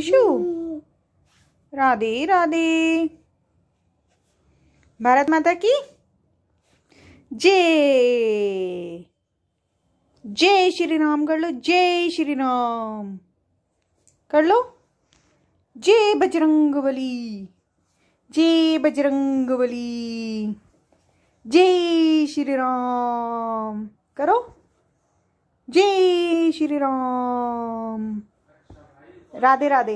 विशु राधे राधे भारत माता की जय जय श्री राम कर लो जय श्री राम कर लो जय बली जय बली जय श्री राम करो जय श्री राम राधे राधे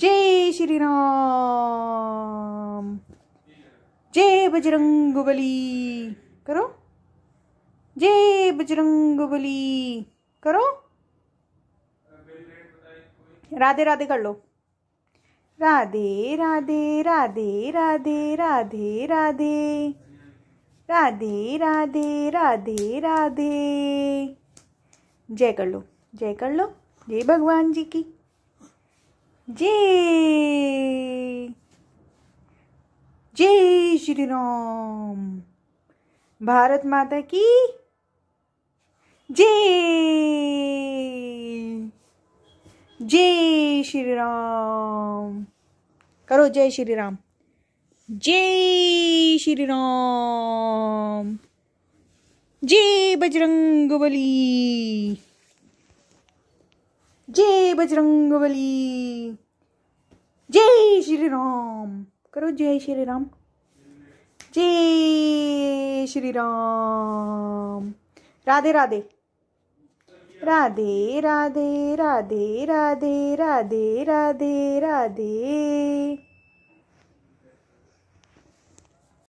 जय श्री राम जय बजरंग बली करो जय बजरंग बली करो राधे राधे कर लो राधे राधे राधे राधे राधे राधे राधे राधे राधे राधे जय कर लो जय कर लो जय भगवान जी की जय जय श्री राम भारत माता की जय जय श्री राम करो जय श्री राम जय श्री राम जय बजरंग बली जय बजरंग बली जय श्री राम करो जय श्री राम जय श्री राम राधे राधे राधे राधे राधे राधे राधे राधे राधे